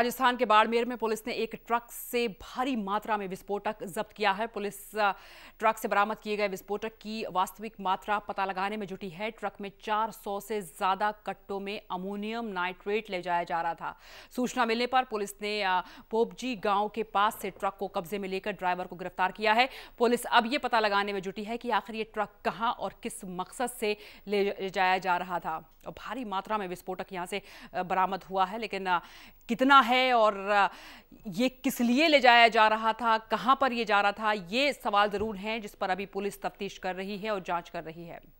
राजस्थान के बाड़मेर में पुलिस ने एक ट्रक से भारी मात्रा में विस्फोटक जब्त किया है पुलिस ट्रक से बरामद किए गए विस्फोटक की वास्तविक मात्रा पता लगाने में जुटी है ट्रक में 400 से ज्यादा कट्टों में अमोनियम नाइट्रेट ले जाया जा रहा था सूचना मिलने पर पुलिस ने पोपजी गांव के पास से ट्रक को कब्जे में लेकर ड्राइवर को गिरफ्तार किया है पुलिस अब ये पता लगाने में जुटी है कि आखिर ये ट्रक कहाँ और किस मकसद से ले जाया जा रहा था भारी मात्रा में विस्फोटक यहाँ से बरामद हुआ है लेकिन कितना है है और ये किस लिए ले जाया जा रहा था कहां पर ये जा रहा था ये सवाल ज़रूर हैं जिस पर अभी पुलिस तफ्तीश कर रही है और जांच कर रही है